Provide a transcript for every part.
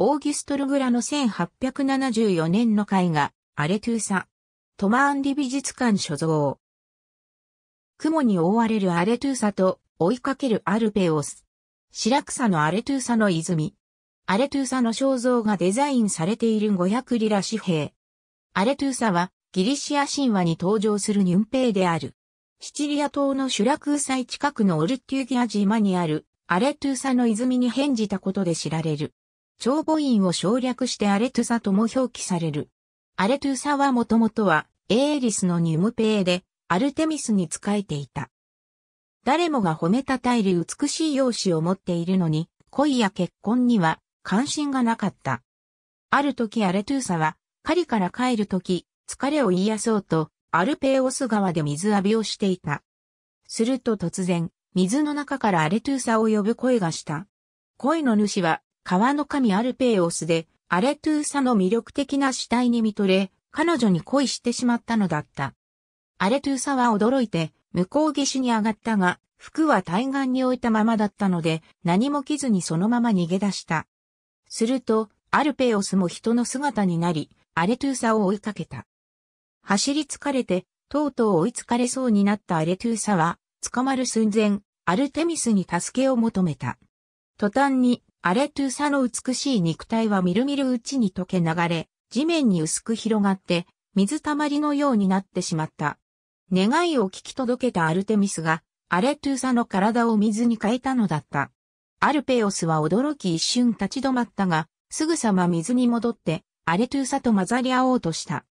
オーギュストル・グラの1874年の絵画、アレトゥーサ。トマーンディ美術館所蔵。雲に覆われるアレトゥーサと追いかけるアルペオス。白草のアレトゥーサの泉。アレトゥーサの肖像がデザインされている500リラ紙幣。アレトゥーサはギリシア神話に登場するニュンペイである。シチリア島のシュラクー祭近くのオルテューギア島にあるアレトゥーサの泉に変じたことで知られる。長母院を省略してアレトゥサとも表記される。アレトゥサはもともとはエーリスのニュムペーでアルテミスに仕えていた。誰もが褒めたたえる美しい容姿を持っているのに、恋や結婚には関心がなかった。ある時アレトゥサは、狩りから帰る時、疲れを癒そうと、アルペオス川で水浴びをしていた。すると突然、水の中からアレトゥーサを呼ぶ声がした。声の主は川の神アルペイオスで、アレトゥーサの魅力的な死体に見とれ、彼女に恋してしまったのだった。アレトゥーサは驚いて、向こう岸に上がったが、服は対岸に置いたままだったので、何も着ずにそのまま逃げ出した。すると、アルペオスも人の姿になり、アレトゥーサを追いかけた。走り疲れて、とうとう追いつかれそうになったアレトゥーサは、捕まる寸前、アルテミスに助けを求めた。途端に、アレトゥーサの美しい肉体はみるみるうちに溶け流れ、地面に薄く広がって、水たまりのようになってしまった。願いを聞き届けたアルテミスが、アレトゥーサの体を水に変えたのだった。アルペオスは驚き一瞬立ち止まったが、すぐさま水に戻って、アレトゥーサと混ざり合おうとした。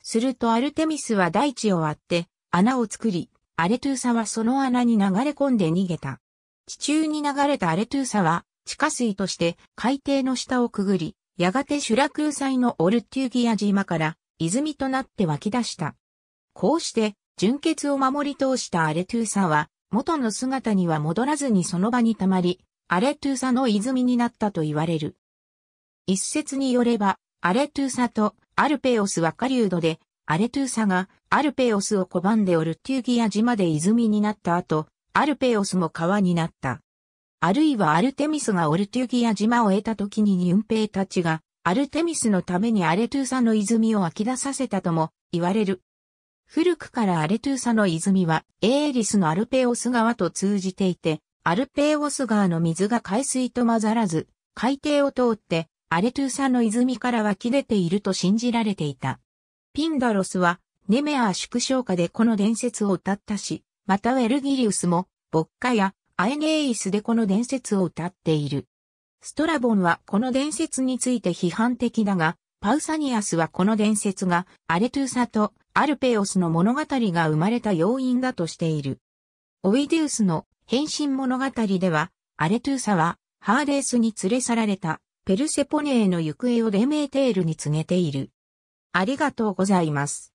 するとアルテミスは大地を割って、穴を作り、アレトゥーサはその穴に流れ込んで逃げた。地中に流れたアレトゥーサは、地下水として海底の下をくぐり、やがてシュラ空祭のオルテュギア島から泉となって湧き出した。こうして、純血を守り通したアレトゥーサは、元の姿には戻らずにその場に溜まり、アレトゥーサの泉になったと言われる。一説によれば、アレトゥーサとアルペオスは狩人で、アレトゥーサがアルペオスを拒んでオルテューギア島で泉になった後、アルペオスも川になった。あるいはアルテミスがオルテュギア島を得た時にニュンペイたちが、アルテミスのためにアレトゥーサの泉を湧き出させたとも言われる。古くからアレトゥーサの泉は、エーリスのアルペオス川と通じていて、アルペオス川の水が海水と混ざらず、海底を通って、アレトゥーサの泉から湧き出ていると信じられていた。ピンダロスは、ネメアー縮小下でこの伝説を歌ったし、またウェルギリウスも、牧歌やアエネイスでこの伝説を歌っている。ストラボンはこの伝説について批判的だが、パウサニアスはこの伝説がアレトゥーサとアルペオスの物語が生まれた要因だとしている。オイデュースの変身物語では、アレトゥーサはハーデースに連れ去られたペルセポネへの行方をデメーテールに告げている。ありがとうございます。